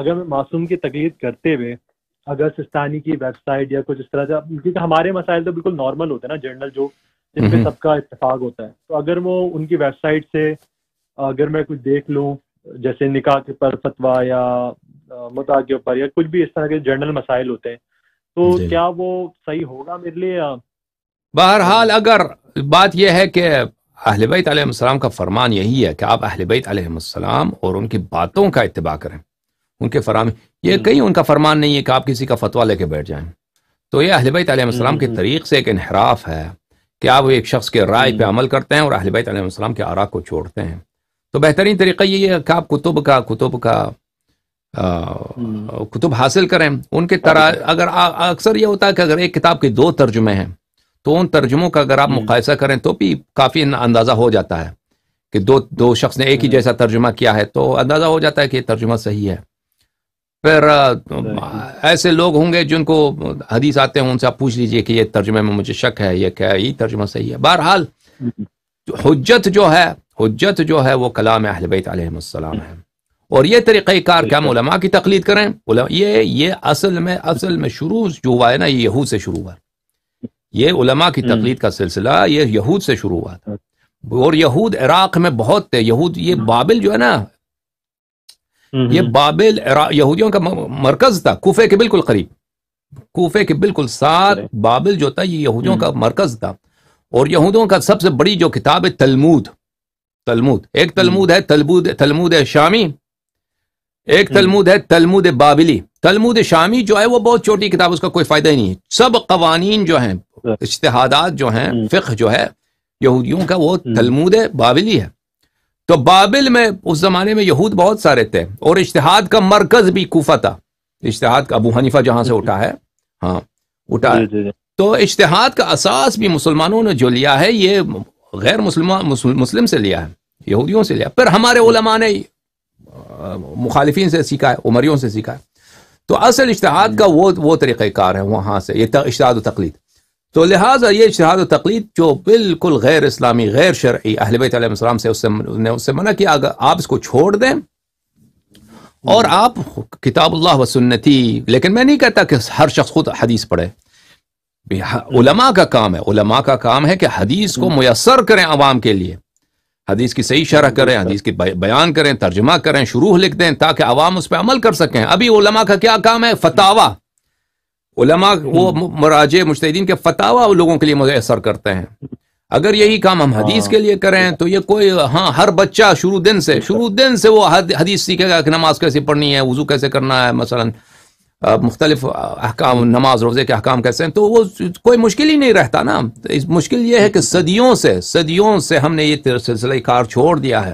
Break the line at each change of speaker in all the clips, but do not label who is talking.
اگر میں معصوم کی تقلید کرتے ہوئے اگر سستانی کی ویب سائٹ یا کچھ اس طرح سے کیونکہ ہمارے مسائل تو بالکل نارمل ہوتے ہیں نا جنرل جو جس پہ سب کا اتفاق ہوتا ہے تو اگر وہ ان کی ویب سائٹ سے اگر میں کچھ دیکھ لوں جیسے نکاح کے پر فتویٰ یا متا کے اوپر یا کچھ بھی اس طرح کے جنرل مسائل ہوتے ہیں تو جی۔ کیا وہ صحیح ہوگا میرے لیے یا
بہرحال اگر بات یہ ہے کہ اہل بیت علیہ السلام کا فرمان یہی ہے کہ آپ اہل بیت علیہ السلام اور ان کی باتوں کا اتباع کریں ان کے فرام یہ کہیں ان کا فرمان نہیں ہے کہ آپ کسی کا فتویٰ لے کے بیٹھ جائیں تو یہ اہل بیت علیہ السلام کے طریق سے ایک انحراف ہے کہ آپ ایک شخص کے رائے پہ عمل کرتے ہیں اور اہل بیت علیہ السلام کے آرا کو چھوڑتے ہیں تو بہترین طریقہ یہ ہے کہ آپ کتب کا کتب کا کتب حاصل کریں ان کے طرح اگر اکثر یہ ہوتا ہے کہ اگر ایک کتاب کے دو ترجمے ہیں تو ان ترجموں کا اگر آپ مقایسہ کریں تو بھی کافی اندازہ ہو جاتا ہے کہ دو دو شخص نے ایک ہی جیسا ترجمہ کیا ہے تو اندازہ ہو جاتا ہے کہ یہ ترجمہ صحیح ہے پھر ایسے لوگ ہوں گے جن کو حدیث آتے ہیں ان سے آپ پوچھ لیجئے کہ یہ ترجمہ میں مجھے شک ہے یہ کیا یہ ترجمہ صحیح ہے بہرحال mm-hmm. حجت جو ہے حجت جو ہے وہ کلام اہل بیت علیہ السلام ہے اور یہ طریقہ کار کیا ہم علماء کی تقلید کریں یہ یہ اصل میں اصل میں شروع جو ہوا ہے نا یہ یہود سے شروع ہوا یہ علماء کی تقلید mm. کا سلسلہ یہ یہود سے شروع ہوا تھا اور یہود عراق میں بہت تھے یہود یہ mm. بابل جو ہے نا یہ بابل یہودیوں کا مرکز تھا کوفے کے بالکل قریب کوفے کے بالکل ساتھ بابل جو تھا یہ یہودیوں کا مرکز تھا اور یہودوں کا سب سے بڑی جو کتاب ہے تلمود تلمود ایک تلمود ہے تلمود تلمود شامی ایک تلمود ہے تلمود بابلی تلمود شامی جو ہے وہ بہت چھوٹی کتاب اس کا کوئی فائدہ ہی نہیں ہے سب قوانین جو ہیں ہاں۔ اجتہادات جو ہیں فقہ جو ہے یہودیوں کا وہ تلمود بابلی ہے تو بابل میں اس زمانے میں یہود بہت سارے تھے اور اشتہاد کا مرکز بھی کوفہ تھا اشتہاد کا ابو حنیفہ جہاں سے جی، جی۔ اٹھا ہے ہاں اٹھا ہے جی، تو اشتہاد کا اساس بھی مسلمانوں نے جو لیا ہے یہ غیر مسلمان مسلم سے لیا ہے یہودیوں سے لیا پھر ہمارے علماء نے مخالفین سے سیکھا ہے عمریوں سے سیکھا ہے تو اصل اشتہاد کا وہ وہ کار ہے وہاں سے یہ اشتہاد و تقلید تو لہٰذا یہ اشتہاد و تقلید جو بالکل غیر اسلامی غیر شرعی اہل بیت علیہ السلام سے اس اس سے منع کیا اگر آپ اس کو چھوڑ دیں اور آپ کتاب اللہ و سنتی لیکن میں نہیں کہتا کہ ہر شخص خود حدیث پڑھے علماء کا کام ہے علماء کا کام ہے کہ حدیث کو میسر کریں عوام کے لیے حدیث کی صحیح شرح کریں حدیث کی بیان کریں ترجمہ کریں شروع لکھ دیں تاکہ عوام اس پہ عمل کر سکیں ابھی علماء کا کیا کام ہے فتوا علماء وہ مراج مشتین کے فتح وہ لوگوں کے لیے میسر کرتے ہیں اگر یہی کام ہم حدیث ہاں۔ کے لیے کریں تو یہ کوئی ہاں ہر بچہ شروع دن سے شروع دن سے وہ حدیث سیکھے گا کہ نماز کیسے پڑھنی ہے وضو کیسے کرنا ہے مثلا مختلف احکام نماز روزے کے احکام کیسے ہیں تو وہ کوئی مشکل ہی نہیں رہتا نا مشکل یہ ہے کہ صدیوں سے صدیوں سے ہم نے یہ سلسلہ کار چھوڑ دیا ہے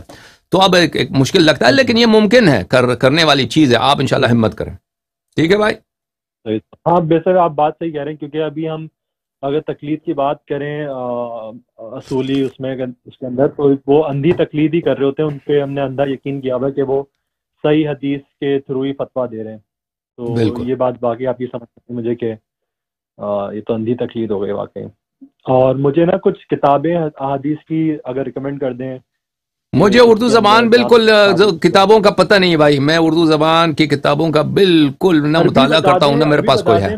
تو اب ایک مشکل لگتا ہے لیکن یہ ممکن ہے کرنے والی چیز ہے آپ انشاءاللہ ہمت کریں ٹھیک ہے بھائی
ہاں بے سر آپ بات صحیح کہہ رہے ہیں کیونکہ ابھی ہم اگر تقلید کی بات کریں اصولی اس میں اس کے اندر تو وہ اندھی تقلید ہی کر رہے ہوتے ہیں ان پہ ہم نے اندھا یقین کیا ہوا کہ وہ صحیح حدیث کے تھرو ہی فتویٰ دے رہے ہیں تو یہ بات باقی آپ یہ سمجھ سکتے ہیں مجھے کہ یہ تو اندھی تقلید ہو گئی واقعی اور مجھے نا کچھ کتابیں حدیث کی اگر ریکمینڈ کر دیں
مجھے اردو زبان بالکل کتابوں کا پتہ نہیں ہے بھائی میں اردو زبان کی کتابوں کا بالکل نہ مطالعہ کرتا ہوں نہ میرے پاس کوئی ہے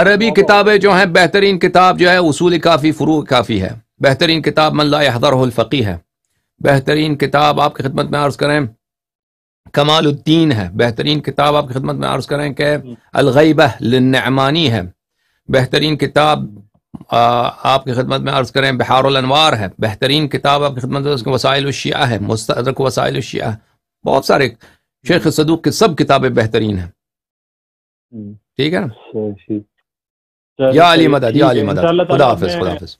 عربی کتابیں جو ہیں بہترین کتاب جو ہے اصول کافی فروغ کافی ہے بہترین کتاب من لا حضر الفقی ہے بہترین کتاب آپ کی خدمت میں عرض کریں کمال الدین ہے بہترین کتاب آپ کی خدمت میں عرض کریں کہ الغیبہ للنعمانی ہے بہترین کتاب آپ کی خدمت میں عرض کریں بہار الانوار ہے بہترین کتاب آپ کی خدمت میں وسائل الشیعہ ہے مستدرک وسائل الشیعہ ہے بہت سارے شیخ صدوق کی سب کتابیں بہترین ہیں ٹھیک ہے نا اچھا، اچھا۔ یا علی مدد ہاں۔ یا علی مدد خدا حافظ خدا حافظ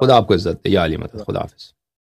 خدا آپ کو عزت یا علی
مدد خدا حافظ